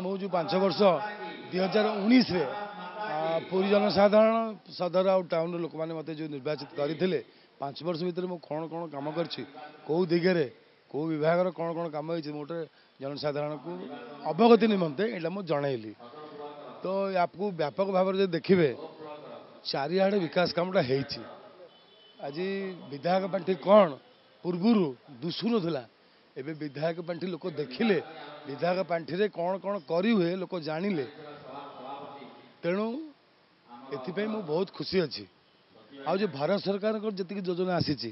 ହେଉଛି ପାଞ୍ଚ ବର୍ଷ ଦୁଇ ହଜାର ଉଣେଇଶରେ ପୁରୀ ଜନସାଧାରଣ ସଦର ଆଉ ଟାଉନ୍ର ଲୋକମାନେ ମୋତେ ଯେଉଁ ନିର୍ବାଚିତ କରିଥିଲେ ପାଞ୍ଚ ବର୍ଷ ଭିତରେ ମୁଁ କ'ଣ କ'ଣ କାମ କରିଛି କେଉଁ ଦିଗରେ କେଉଁ ବିଭାଗର କ'ଣ କ'ଣ କାମ ହେଇଛି ମୁଁ ଗୋଟେ ଜନସାଧାରଣକୁ ଅବଗତି ନିମନ୍ତେ ଏଇଟା ମୁଁ ଜଣାଇଲି ତ ୟାକୁ ବ୍ୟାପକ ଭାବରେ ଯଦି ଦେଖିବେ ଚାରିଆଡ଼େ ବିକାଶ କାମଟା ହେଇଛି ଆଜି ବିଧାୟକ ପାଣ୍ଠି କ'ଣ ପୂର୍ବରୁ ଦୁଶୁନଥିଲା ଏବେ ବିଧାୟକ ପାଣ୍ଠି ଲୋକ ଦେଖିଲେ ବିଧାୟକ ପାଣ୍ଠିରେ କ'ଣ କ'ଣ କରିହୁଏ ଲୋକ ଜାଣିଲେ ତେଣୁ ଏଥିପାଇଁ ମୁଁ ବହୁତ ଖୁସି ଅଛି ଆଉ ଯେ ଭାରତ ସରକାରଙ୍କର ଯେତିକି ଯୋଜନା ଆସିଛି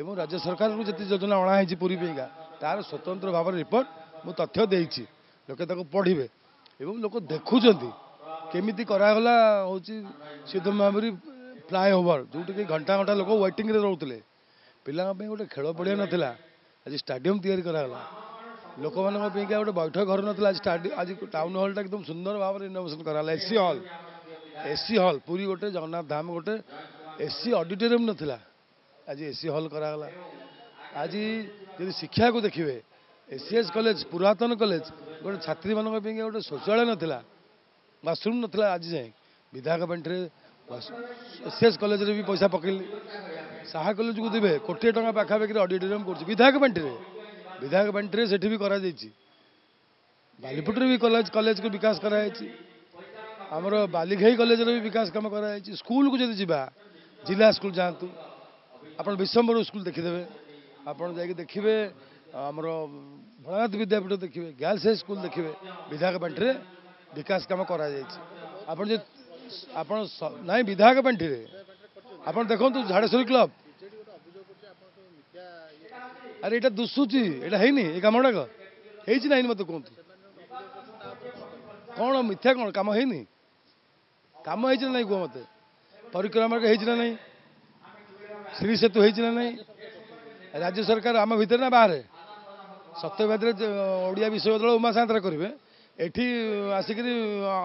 ଏବଂ ରାଜ୍ୟ ସରକାରଙ୍କୁ ଯେତିକି ଯୋଜନା ଅଣା ହେଇଛି ପୁରୀ ପାଇଁକା ତାର ସ୍ୱତନ୍ତ୍ର ଭାବରେ ରିପୋର୍ଟ ମୁଁ ତଥ୍ୟ ଦେଇଛି ଲୋକେ ତାକୁ ପଢ଼ିବେ ଏବଂ ଲୋକ ଦେଖୁଛନ୍ତି କେମିତି କରାଗଲା ହେଉଛି ସିଦ୍ଧ ମହାବୀର ଫ୍ଲାଏ ଓଭର ଯେଉଁଠିକି ଘଣ୍ଟା ଘଣ୍ଟା ଲୋକ ୱେଟିଂରେ ରହୁଥିଲେ ପିଲାଙ୍କ ପାଇଁ ଗୋଟେ ଖେଳ ପଡ଼ିଆ ନଥିଲା ଆଜି ଷ୍ଟାଡିୟମ୍ ତିଆରି କରାଗଲା ଲୋକମାନଙ୍କ ପାଇଁକା ଗୋଟେ ବୈଠକ ଘର ନଥିଲା ଆଜି ଆଜି ଟାଉନ୍ ହଲ୍ଟା ଏକଦମ ସୁନ୍ଦର ଭାବରେ ଇନୋଭେସନ୍ କରାଗଲା AC hall AC hall Puri ଗୋଟେ ଜଗନ୍ନାଥ ଧାମ ଗୋଟେ ଏସି ଅଡିଟୋରିୟମ୍ ନଥିଲା ଆଜି ଏସି ହଲ୍ କରାଗଲା ଆଜି ଯଦି ଶିକ୍ଷାକୁ ଦେଖିବେ ଏସିଏସ୍ କଲେଜ ପୁରାତନ କଲେଜ ଗୋଟେ ଛାତ୍ରୀମାନଙ୍କ ପାଇଁକା ଗୋଟେ ଶୌଚାଳୟ ନଥିଲା ବାଥରୁମ୍ ନଥିଲା ଆଜି ଯାଏଁ ବିଧାୟକ ପାଣ୍ଠିରେ एसएस कॉलेज रे भी पैसा पकेली साहा कॉलेज को देबे कोटि टका पाखा बेकर कर विधायक पेंटी विधायक पेंटी से सेठी भी बालीपुटर भी कॉलेज कॉलेज को विकास करा दैछि हमरो बालीघई कॉलेज रे भी विकास काम करा स्कूल को जदि जिबा जिला स्कूल जांतु अपन विश्वमबर स्कूल देखि देबे अपन जाके देखिबे विद्यापीठ देखिए गार्लस हाई स्कूल देखिए विधायक पेंटी विकास कम कर दैछि ଆପଣ ନାଇଁ ବିଧାୟକ ପାଣ୍ଠିରେ ଆପଣ ଦେଖନ୍ତୁ ଝାଡ଼େଶ୍ୱରୀ କ୍ଲବ ଆରେ ଏଇଟା ଦୁଶୁଛି ଏଇଟା ହେଇନି ଏ କାମ ଗୁଡ଼ାକ ହେଇଛି ନାହିଁ ମୋତେ କୁହନ୍ତୁ କ'ଣ ମିଥ୍ୟା କ'ଣ କାମ ହେଇନି କାମ ହେଇଛି ନା ନାହିଁ କୁହ ମୋତେ ପରିକ୍ରମାର୍ଗ ହେଇଛି ନା ନାହିଁ ଶ୍ରୀ ସେତୁ ହେଇଛି ନା ନାହିଁ ରାଜ୍ୟ ସରକାର ଆମ ଭିତରେ ନା ବାହାରେ ସତ୍ୟବାଦରେ ଓଡ଼ିଆ ବିଶ୍ୱବିଦ୍ୟାଳୟ ଉମା ସାନ୍ତରା କରିବେ ଏଠି ଆସିକିରି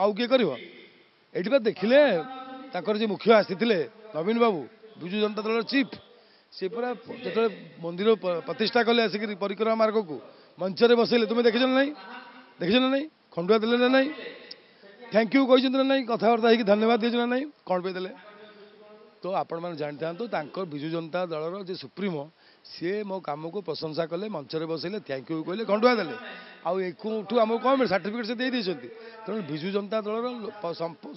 ଆଉ କିଏ କରିବ ଏଠି ବା ଦେଖିଲେ ତାଙ୍କର ଯେ ମୁଖ୍ୟ ଆସିଥିଲେ ନବୀନ ବାବୁ ବିଜୁ ଜନତା ଦଳର ଚିଫ୍ ସେ ପୁରା ଯେତେବେଳେ ମନ୍ଦିର ପ୍ରତିଷ୍ଠା କଲେ ଆସିକିରି ପରିକ୍ରମା ମାର୍ଗକୁ ମଞ୍ଚରେ ବସେଇଲେ ତୁମେ ଦେଖିଛ ନା ନାହିଁ ଦେଖିଛ ନା ନାହିଁ ଖଣ୍ଡୁଆ ଦେଲେ ନା ନାହିଁ থ্যাংক ইউ কিন্তু না নাই কথাবার্তা হয়েকি ধন্যবাদ দিয়েছিল না নাই কণ পাই দেলে তো আপনার জাঁথান্তু তাঁর বিজু জনতা দলর যে সুপ্রিমো ସିଏ ମୋ କାମକୁ ପ୍ରଶଂସା କଲେ ମଞ୍ଚରେ ବସେଇଲେ ଥ୍ୟାଙ୍କ ୟୁ କହିଲେ ଖଣ୍ଡୁଆ ଦେଲେ ଆଉ ଏଠୁ ଆମକୁ କ'ଣ ମିଳେ ସାର୍ଟିଫିକେଟ୍ ସେ ଦେଇଦେଇଛନ୍ତି ତେଣୁ ବିଜୁ ଜନତା ଦଳର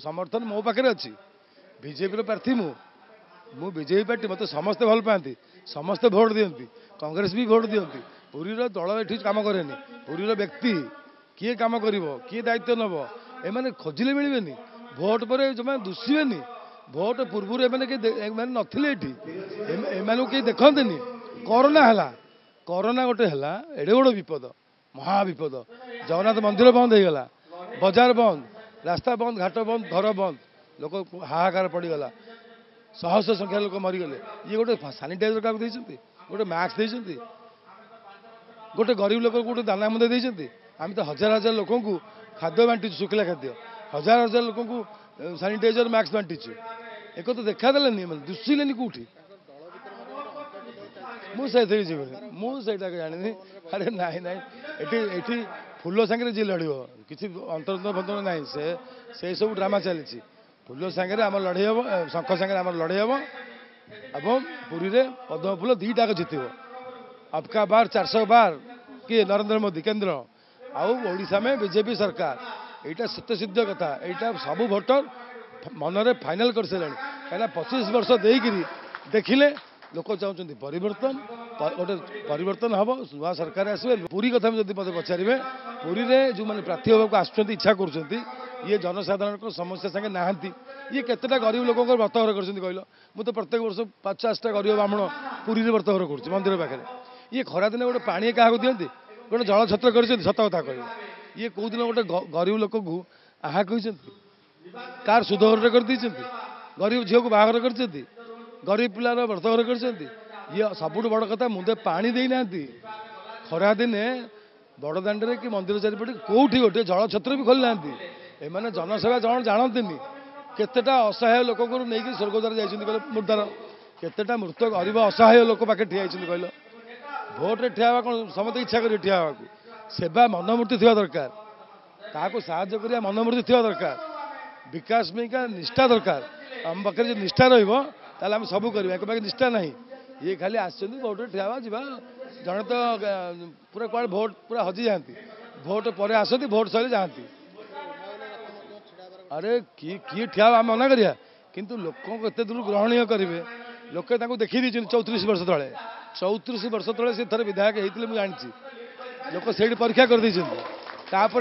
ସମର୍ଥନ ମୋ ପାଖରେ ଅଛି ବିଜେପିର ପ୍ରାର୍ଥୀ ମୁଁ ମୁଁ ବିଜେପି ପାର୍ଟି ମୋତେ ସମସ୍ତେ ଭଲ ପାଆନ୍ତି ସମସ୍ତେ ଭୋଟ୍ ଦିଅନ୍ତି କଂଗ୍ରେସ ବି ଭୋଟ୍ ଦିଅନ୍ତି ପୁରୀର ଦଳ ଏଠି କାମ କରେନି ପୁରୀର ବ୍ୟକ୍ତି କିଏ କାମ କରିବ କିଏ ଦାୟିତ୍ୱ ନେବ ଏମାନେ ଖୋଜିଲେ ମିଳିବେନି ଭୋଟ୍ ପରେ ଯେଉଁମାନେ ଦୁଷିବେନି ଭୋଟ୍ ପୂର୍ବରୁ ଏମାନେ କେହି ଏମାନେ ନଥିଲେ ଏଠି ଏମାନଙ୍କୁ କେହି ଦେଖନ୍ତିନି କରୋନା ହେଲା କରୋନା ଗୋଟେ ହେଲା ଏଡ଼େ ଗୋଟେ ବିପଦ ମହାବିପଦ ଜଗନ୍ନାଥ ମନ୍ଦିର ବନ୍ଦ ହେଇଗଲା ବଜାର ବନ୍ଦ ରାସ୍ତା ବନ୍ଦ ଘାଟ ବନ୍ଦ ଘର ବନ୍ଦ ଲୋକ ହାହାକାର ପଡ଼ିଗଲା ଶହଶହ ସଂଖ୍ୟା ଲୋକ ମରିଗଲେ ଇଏ ଗୋଟେ ସାନିଟାଇଜର କାହାକୁ ଦେଇଛନ୍ତି ଗୋଟେ ମାସ୍କ ଦେଇଛନ୍ତି ଗୋଟେ ଗରିବ ଲୋକ ଗୋଟେ ଦାନା ମଧ୍ୟ ଦେଇଛନ୍ତି ଆମେ ତ ହଜାର ହଜାର ଲୋକଙ୍କୁ ଖାଦ୍ୟ ବାଣ୍ଟିଛୁ ଶୁଖିଲା ଖାଦ୍ୟ ହଜାର ହଜାର ଲୋକଙ୍କୁ ସାନିଟାଇଜର ମାସ୍କ ବାଣ୍ଟିଛୁ ଏକ ତ ଦେଖାଦେଲେନି ମାନେ ଦୁଶିଲେନି କେଉଁଠି ମୁଁ ସେଇଥିରେ ଯିବିନି ମୁଁ ସେଇଟାକୁ ଜାଣିନି ଆରେ ନାହିଁ ନାହିଁ ଏଠି ଏଠି ଫୁଲ ସାଙ୍ଗରେ ଯିଏ ଲଢ଼ିବ କିଛି ଅନ୍ତର୍ଦ୍ୱ ଫନ୍ତର ନାହିଁ ସେ ସେସବୁ ଡ୍ରାମା ଚାଲିଛି ଫୁଲ ସାଙ୍ଗରେ ଆମର ଲଢ଼େଇ ହେବ ଶଙ୍ଖ ସାଙ୍ଗରେ ଆମର ଲଢ଼େଇ ହେବ ଏବଂ ପୁରୀରେ ପଦ୍ମ ଫୁଲ ଦୁଇଟାକ ଜିତିବ ଅବକା ବାର ଚାରିଶହ ବାର କିଏ ନରେନ୍ଦ୍ର ମୋଦି କେନ୍ଦ୍ର ଆଉ ଓଡ଼ିଶା ମେ ବିଜେପି ସରକାର ଏଇଟା ସତ୍ୟସିଦ୍ଧ କଥା ଏଇଟା ସବୁ ଭୋଟର ମନରେ ଫାଇନାଲ୍ କରିସାରିଲେଣି କାହିଁକିନା ପଚିଶ ବର୍ଷ ଦେଇକିରି ଦେଖିଲେ ଲୋକ ଚାହୁଁଛନ୍ତି ପରିବର୍ତ୍ତନ ଗୋଟେ ପରିବର୍ତ୍ତନ ହେବ ନୂଆ ସରକାର ଆସିବେ ପୁରୀ କଥା ଯଦି ମୋତେ ପଚାରିବେ ପୁରୀରେ ଯେଉଁମାନେ ପ୍ରାର୍ଥୀ ହେବାକୁ ଆସୁଛନ୍ତି ଇଚ୍ଛା କରୁଛନ୍ତି ଇଏ ଜନସାଧାରଣଙ୍କ ସମସ୍ୟା ସାଙ୍ଗେ ନାହାନ୍ତି ଇଏ କେତେଟା ଗରିବ ଲୋକଙ୍କର ବ୍ରତଘର କରିଛନ୍ତି କହିଲ ମୁଁ ତ ପ୍ରତ୍ୟେକ ବର୍ଷ ପଚାଶଟା ଗରିବ ବ୍ରାହ୍ମଣ ପୁରୀରେ ବ୍ରତଘର କରୁଛି ମନ୍ଦିର ପାଖରେ ଇଏ ଖରାଦିନେ ଗୋଟେ ପାଣି କାହାକୁ ଦିଅନ୍ତି ଗୋଟେ ଜଳ ଛତ୍ର କରିଛନ୍ତି ସତ କଥା କହିବେ ଇଏ କେଉଁଦିନ ଗୋଟେ ଗରିବ ଲୋକଙ୍କୁ ଆହା କହିଛନ୍ତି କାହାର ସୁଧଘରଟେ କରିଦେଇଛନ୍ତି ଗରିବ ଝିଅକୁ ବାହାଘର କରିଛନ୍ତି ଗରିବ ପିଲାର ବ୍ରତ ଘର କରିଛନ୍ତି ଇଏ ସବୁଠୁ ବଡ଼ କଥା ମୁଁ ପାଣି ଦେଇନାହାନ୍ତି ଖରାଦିନେ ବଡ଼ ଦାଣ୍ଡରେ କି ମନ୍ଦିର ଚାରିପଟେ କେଉଁଠି ଗୋଟେ ଜଳଛତ୍ର ବି ଖୋଲିନାହାନ୍ତି ଏମାନେ ଜନସେବା ଜଣ ଜାଣନ୍ତିନି କେତେଟା ଅସହାୟ ଲୋକଙ୍କୁ ନେଇକି ସ୍ୱର୍ଗଦ୍ୱାର ଯାଇଛନ୍ତି କହିଲେ ମୃତାର କେତେଟା ମୃତ ଗରିବ ଅସହାୟ ଲୋକ ପାଖେ ଠିଆ ହେଇଛନ୍ତି କହିଲ ଭୋଟରେ ଠିଆ ହେବା କ'ଣ ସମସ୍ତେ ଇଚ୍ଛା କରିବେ ଠିଆ ହେବାକୁ ସେବା ମନମୂର୍ତ୍ତି ଥିବା ଦରକାର କାହାକୁ ସାହାଯ୍ୟ କରିବା ମନମୂର୍ତ୍ତି ଥିବା ଦରକାର ବିକାଶ ପାଇଁକା ନିଷ୍ଠା ଦରକାର ଆମ ପାଖରେ ଯଦି ନିଷ୍ଠା ରହିବ ताले हम सबू करिबा निष्ठा नाही ये खाली आछन भोट ठियावा जीवा जण तो पूरा क्वाड भोट पूरा हजी जाती भोट पर आसती भोट सले जांती अरे की की मना करिया किंतु लोकों कते दूर ग्रहणीय करिवे लोके देखी दिछन 34 वर्ष तळे 34 वर्ष तळे से थरे विधायक होते मुझे जानी लोक सेड परीक्षा कर दिछन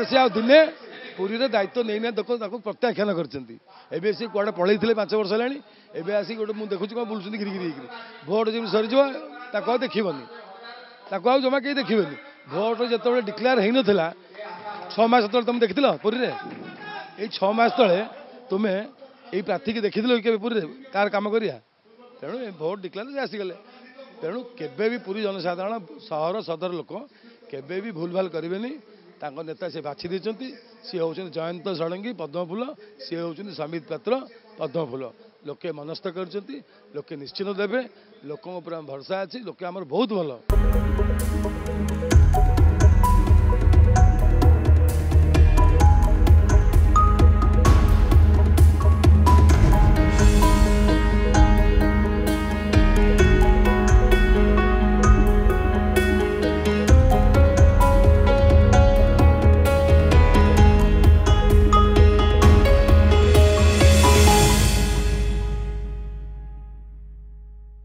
से आ दिने पूरी दायित्व नहीं ना देखो प्रत्याख्यान करते कड़े पढ़े पांच वर्ष है आस गोटे मुझे देखु कौन बुलूँ घिरी घिरी घिरी भोट जमी सर जाक देखनी ताको आज जमा कहीं देखेनि भोट जो डिक्लेयर है ना छस ते तुम देखी पूरी छस ते तुम्हें ये प्रार्थी की देखी पूरी कार कम करा तेणु भोट डिक्लेयर से आसगले तेणु केवी पूरी जनसाधारण सदर लोक के भूल भाल करेनी ତାଙ୍କ ନେତା ସେ ବାଛି ଦେଇଛନ୍ତି ସିଏ ହେଉଛନ୍ତି ଜୟନ୍ତ ଷଡ଼ଙ୍ଗୀ ପଦ୍ମଫୁଲ ସିଏ ହେଉଛନ୍ତି ସମିତ ପାତ୍ର ପଦ୍ମଫୁଲ ଲୋକେ ମନସ୍ଥ କରିଛନ୍ତି ଲୋକେ ନିଶ୍ଚିନ୍ତ ଦେବେ ଲୋକଙ୍କ ଉପରେ ଆମ ଭରସା ଅଛି ଲୋକେ ଆମର ବହୁତ ଭଲ